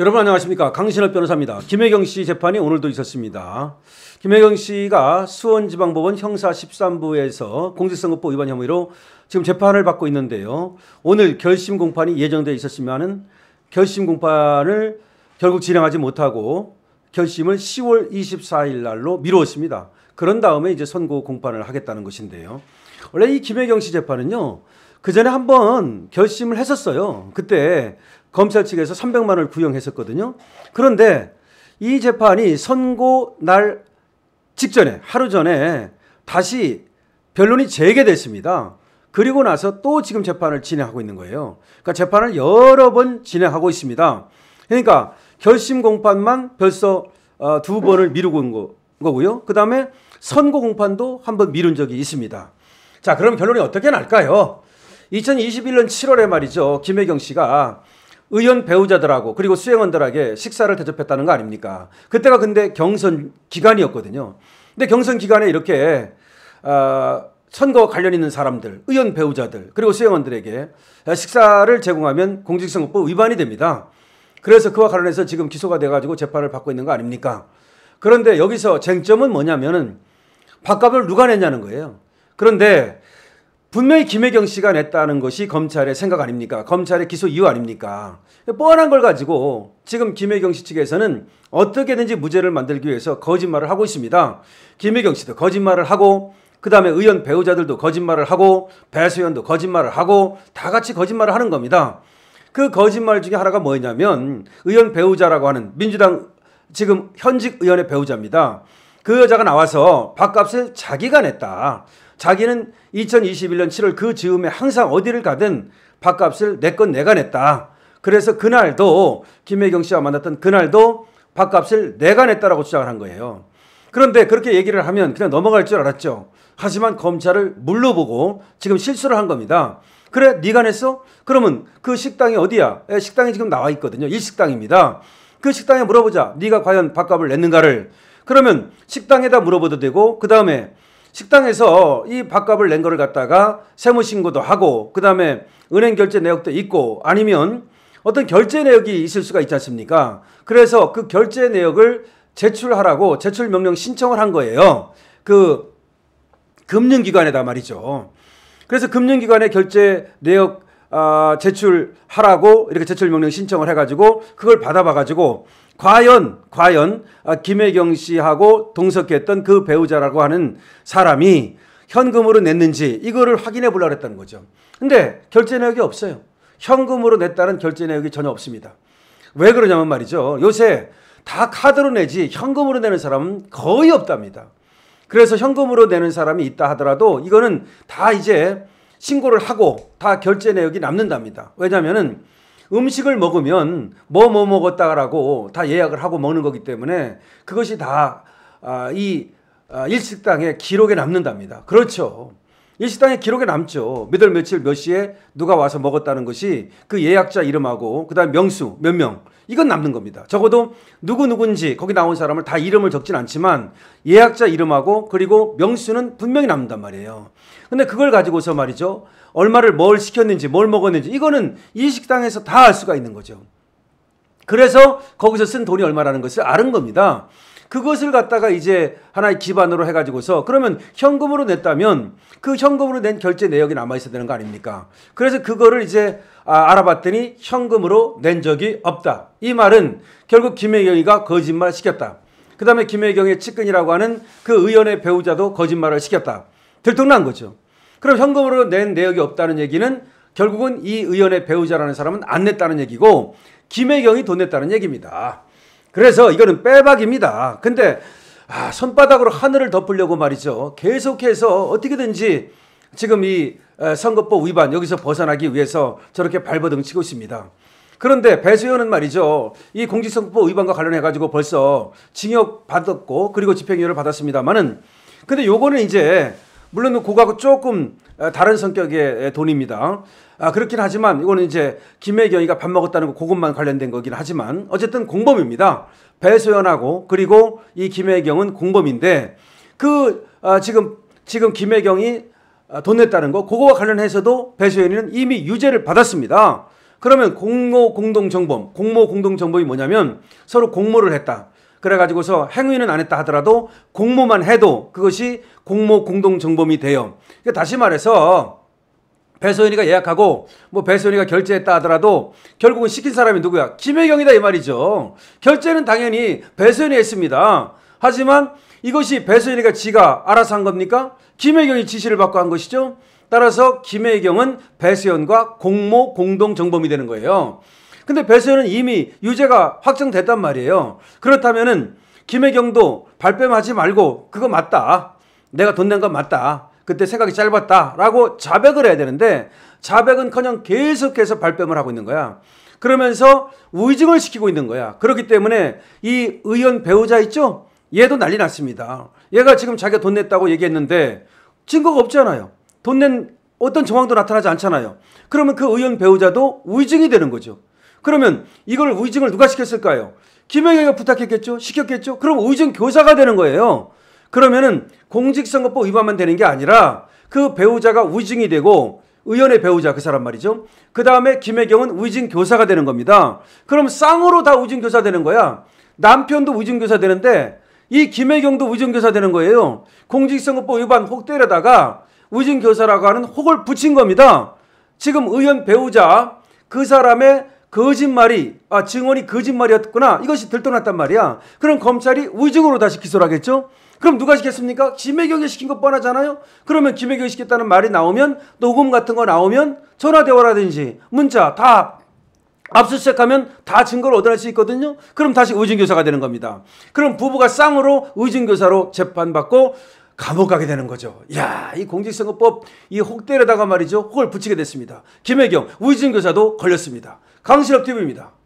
여러분 안녕하십니까 강신업 변호사입니다. 김혜경 씨 재판이 오늘도 있었습니다. 김혜경 씨가 수원지방법원 형사 13부에서 공직선거법 위반 혐의로 지금 재판을 받고 있는데요. 오늘 결심 공판이 예정되어 있었으면 은 결심 공판을 결국 진행하지 못하고 결심을 10월 24일 날로 미루었습니다. 그런 다음에 이제 선고 공판을 하겠다는 것인데요. 원래 이 김혜경 씨 재판은요. 그 전에 한번 결심을 했었어요. 그때 검찰 측에서 300만 원을 구형했었거든요. 그런데 이 재판이 선고 날 직전에 하루 전에 다시 변론이 재개됐습니다. 그리고 나서 또 지금 재판을 진행하고 있는 거예요. 그러니까 재판을 여러 번 진행하고 있습니다. 그러니까 결심 공판만 벌써 어, 두 번을 미루고 온 거, 거고요. 그 다음에 선고 공판도 한번 미룬 적이 있습니다. 자, 그럼 결론이 어떻게 날까요? 2021년 7월에 말이죠. 김혜경 씨가 의원 배우자들하고 그리고 수행원들에게 식사를 대접했다는 거 아닙니까? 그때가 근데 경선 기간이었거든요. 근데 경선 기간에 이렇게 어, 선거 관련 있는 사람들, 의원 배우자들 그리고 수행원들에게 식사를 제공하면 공직선거법 위반이 됩니다. 그래서 그와 관련해서 지금 기소가 돼가지고 재판을 받고 있는 거 아닙니까? 그런데 여기서 쟁점은 뭐냐면은 밥값을 누가 냈냐는 거예요. 그런데 분명히 김혜경 씨가 냈다는 것이 검찰의 생각 아닙니까? 검찰의 기소 이유 아닙니까? 뻔한 걸 가지고 지금 김혜경 씨 측에서는 어떻게든지 무죄를 만들기 위해서 거짓말을 하고 있습니다. 김혜경 씨도 거짓말을 하고 그 다음에 의원 배우자들도 거짓말을 하고 배수연도 거짓말을 하고 다 같이 거짓말을 하는 겁니다. 그 거짓말 중에 하나가 뭐냐면 의원 배우자라고 하는 민주당 지금 현직 의원의 배우자입니다. 그 여자가 나와서 밥값을 자기가 냈다. 자기는 2021년 7월 그 즈음에 항상 어디를 가든 밥값을 내건 내가 냈다. 그래서 그날도 김혜경 씨와 만났던 그날도 밥값을 내가 냈다라고 주장을 한 거예요. 그런데 그렇게 얘기를 하면 그냥 넘어갈 줄 알았죠. 하지만 검찰을 물러보고 지금 실수를 한 겁니다. 그래 네가 냈어? 그러면 그 식당이 어디야? 예, 식당이 지금 나와 있거든요. 이식당입니다그 식당에 물어보자. 네가 과연 밥값을 냈는가를. 그러면 식당에다 물어봐도 되고 그 다음에 식당에서 이 밥값을 낸 거를 갖다가 세무 신고도 하고 그다음에 은행 결제 내역도 있고 아니면 어떤 결제 내역이 있을 수가 있지 않습니까? 그래서 그 결제 내역을 제출하라고 제출 명령 신청을 한 거예요. 그 금융기관에다 말이죠. 그래서 금융기관에 결제 내역 아, 제출하라고 이렇게 제출 명령 신청을 해가지고 그걸 받아봐가지고 과연 과연 아, 김혜경 씨하고 동석했던 그 배우자라고 하는 사람이 현금으로 냈는지 이거를 확인해 보려고 했다는 거죠. 근데 결제 내역이 없어요. 현금으로 냈다는 결제 내역이 전혀 없습니다. 왜 그러냐면 말이죠. 요새 다 카드로 내지 현금으로 내는 사람은 거의 없답니다. 그래서 현금으로 내는 사람이 있다 하더라도 이거는 다 이제 신고를 하고 다 결제 내역이 남는답니다. 왜냐면은 음식을 먹으면 뭐뭐 뭐 먹었다라고 다 예약을 하고 먹는 거기 때문에 그것이 다이 아, 아, 일식당의 기록에 남는답니다. 그렇죠. 일식당의 기록에 남죠. 몇월 며칠 몇 시에 누가 와서 먹었다는 것이 그 예약자 이름하고 그다음 명수 몇명 이건 남는 겁니다. 적어도 누구누군지 거기 나온 사람을 다 이름을 적진 않지만 예약자 이름하고 그리고 명수는 분명히 남는단 말이에요. 근데 그걸 가지고서 말이죠. 얼마를 뭘 시켰는지 뭘 먹었는지 이거는 이 식당에서 다 알 수가 있는 거죠. 그래서 거기서 쓴 돈이 얼마라는 것을 아는 겁니다. 그것을 갖다가 이제 하나의 기반으로 해가지고서 그러면 현금으로 냈다면 그 현금으로 낸 결제 내역이 남아 있어야 되는 거 아닙니까? 그래서 그거를 이제 아, 알아봤더니 현금으로 낸 적이 없다. 이 말은 결국 김혜경이가 거짓말 시켰다. 그 다음에 김혜경의 측근이라고 하는 그 의원의 배우자도 거짓말을 시켰다. 들통난 거죠. 그럼 현금으로 낸 내역이 없다는 얘기는 결국은 이 의원의 배우자라는 사람은 안 냈다는 얘기고 김혜경이 돈 냈다는 얘기입니다. 그래서 이거는 빼박입니다. 근데 아, 손바닥으로 하늘을 덮으려고 말이죠. 계속해서 어떻게든지 지금 이 선거법 위반 여기서 벗어나기 위해서 저렇게 발버둥 치고 있습니다. 그런데 배수연은 말이죠. 이 공직선거법 위반과 관련해 가지고 벌써 징역 받았고 그리고 집행유예를 받았습니다만은 근데 요거는 이제 물론 그거하고 조금 어, 다른 성격의 돈입니다. 아, 그렇긴 하지만 이거는 이제 김혜경이가 밥 먹었다는 거 그것만 관련된 거긴 하지만 어쨌든 공범입니다. 배소연하고 그리고 이 김혜경은 공범인데 그 아, 지금 지금 김혜경이 아, 돈 냈다는 거 그거와 관련해서도 배소연이는 이미 유죄를 받았습니다. 그러면 공모 공동정범, 공모 공동정범이 뭐냐면 서로 공모를 했다. 그래가지고서 행위는 안 했다 하더라도 공모만 해도 그것이 공모 공동정범이 돼요. 그러니까 다시 말해서 배소연이가 예약하고 뭐 배소연이가 결제했다 하더라도 결국은 시킨 사람이 누구야? 김혜경이다 이 말이죠. 결제는 당연히 배소연이 했습니다. 하지만 이것이 배소연이가 지가 알아서 한 겁니까? 김혜경이 지시를 받고 한 것이죠. 따라서 김혜경은 배소연과 공모 공동 정범이 되는 거예요. 근데 배수현은 이미 유죄가 확정됐단 말이에요. 그렇다면은 김혜경도 발뺌하지 말고 그거 맞다. 내가 돈 낸 건 맞다. 그때 생각이 짧았다라고 자백을 해야 되는데 자백은커녕 계속해서 발뺌을 하고 있는 거야. 그러면서 우증을 의 시키고 있는 거야. 그렇기 때문에 이 의원 배우자 있죠? 얘도 난리 났습니다. 얘가 지금 자기가 돈 냈다고 얘기했는데 증거가 없잖아요. 돈 낸 어떤 정황도 나타나지 않잖아요. 그러면 그 의원 배우자도 우증이 의 되는 거죠. 그러면 이걸 의증을 누가 시켰을까요? 김영애가 부탁했겠죠? 시켰겠죠? 그럼 의증 교사가 되는 거예요. 그러면은 공직선거법 위반만 되는 게 아니라 그 배우자가 의증이 되고 의원의 배우자 그 사람 말이죠. 그 다음에 김혜경은 의증 교사가 되는 겁니다. 그럼 쌍으로 다 의증 교사 되는 거야. 남편도 의증 교사 되는데 이 김혜경도 의증 교사 되는 거예요. 공직선거법 위반 혹 때려다가 의증 교사라고 하는 혹을 붙인 겁니다. 지금 의원 배우자 그 사람의 거짓말이 아 증언이 거짓말이었구나 이것이 들떠났단 말이야. 그럼 검찰이 우의적으로 다시 기소를 하겠죠. 그럼 누가 시켰습니까? 김혜경이 시킨 거 뻔하잖아요. 그러면 김혜경이 시켰다는 말이 나오면 녹음 같은 거 나오면 전화 대화라든지 문자 다 압수수색하면 다 증거를 얻어낼 수 있거든요. 그럼 다시 의증교사가 되는 겁니다. 그럼 부부가 쌍으로 의증교사로 재판받고 감옥 가게 되는 거죠. 야, 이 공직선거법 이 혹대에다가 말이죠. 혹을 붙이게 됐습니다. 김혜경 의증교사도 걸렸습니다. 강신업 TV입니다.